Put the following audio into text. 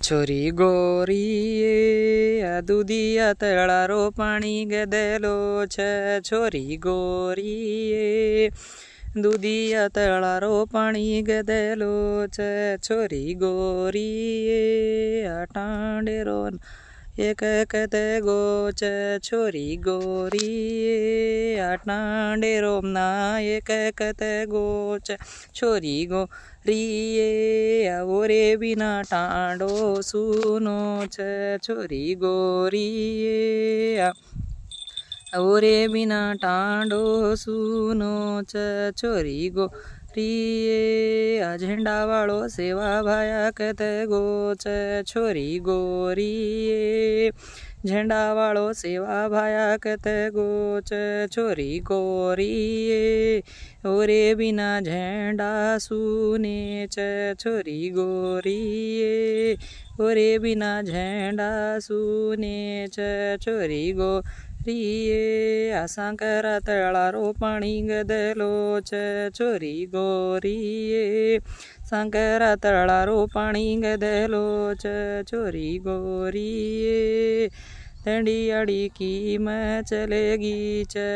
छोरी ગોરી દૂધિયા તળારો પાણી ગદેલો છે છોરી ગોરી દૂધિયા તળારો પાણી ગદેલો છે છોરી ગોરી ટાંડેરો एक कहते गोच छोरी गोरी आटना डेरोमना एक कहते गोच छोरी गो रिए आवरे बिना टांडो सुनो छ छोरी गोरी आवरे बिना टाँडो सुनो छ छोरी गो रिए झेंडा वालो सेवा भाया कत गोच छोरी गोरी झंडा वालो सेवा भाया कत गोच छोरी गोरी ओरे बिना झेंडा सुने च छोरी गोरी ओरे बिना झेंडा सुने च छोरी गो રીએ આસાંકર તળા રોપણી ગદલો છે ચોરી ગોરીએ સાંકર તળા રોપણી ગદલો છે ચોરી ગોરીએ દંડિયાળી કીમ ચલેગી છે